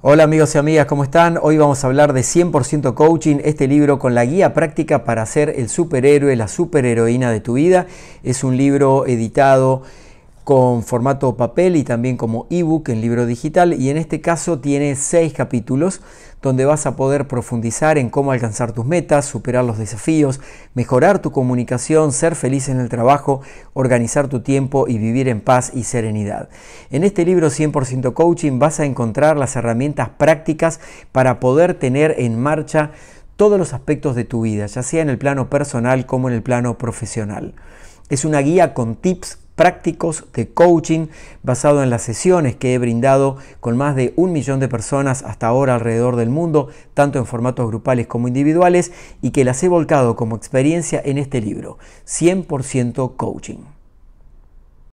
Hola amigos y amigas, ¿cómo están? Hoy vamos a hablar de 100% Coaching, este libro con la guía práctica para ser el superhéroe, la superheroína de tu vida. Es un libro editado con formato papel y también como ebook en libro digital y en este caso tiene seis capítulos donde vas a poder profundizar en cómo alcanzar tus metas, superar los desafíos, mejorar tu comunicación, ser feliz en el trabajo, organizar tu tiempo y vivir en paz y serenidad. En este libro 100% coaching vas a encontrar las herramientas prácticas para poder tener en marcha todos los aspectos de tu vida, ya sea en el plano personal como en el plano profesional. Es una guía con tips prácticos de coaching basado en las sesiones que he brindado con más de un millón de personas hasta ahora alrededor del mundo, tanto en formatos grupales como individuales, y que las he volcado como experiencia en este libro, 100% coaching.